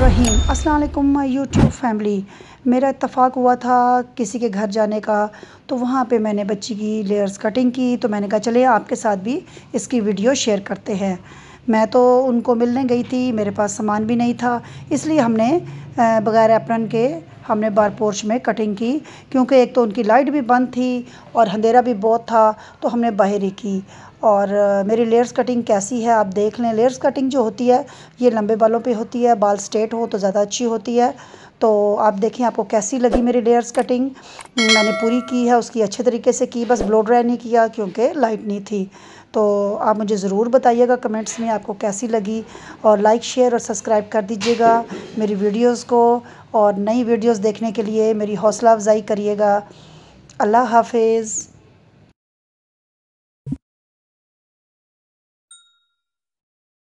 रहीम असलकुम वालेकुम YouTube family मेरा इतफ़ाक़ हुआ था किसी के घर जाने का तो वहाँ पे मैंने बच्ची की लेयर्स कटिंग की तो मैंने कहा चले आपके साथ भी इसकी वीडियो शेयर करते हैं मैं तो उनको मिलने गई थी मेरे पास सामान भी नहीं था इसलिए हमने बग़ैर अपरन के हमने बार पोर्च में कटिंग की क्योंकि एक तो उनकी लाइट भी बंद थी और अंधेरा भी बहुत था तो हमने बाहर ही की और मेरी लेयर्स कटिंग कैसी है आप देख लें लेयर्स कटिंग जो होती है ये लंबे बालों पे होती है बाल स्ट्रेट हो तो ज़्यादा अच्छी होती है तो आप देखें आपको कैसी लगी मेरी लेयर्स कटिंग मैंने पूरी की है उसकी अच्छे तरीके से की बस ब्लो ड्राई नहीं किया क्योंकि लाइट नहीं थी तो आप मुझे ज़रूर बताइएगा कमेंट्स में आपको कैसी लगी और लाइक शेयर और सब्सक्राइब कर दीजिएगा मेरी वीडियोज़ को और नई वीडियोस देखने के लिए मेरी हौसला अफ़ज़ाई करिएगा अल्लाह हाफ़िज़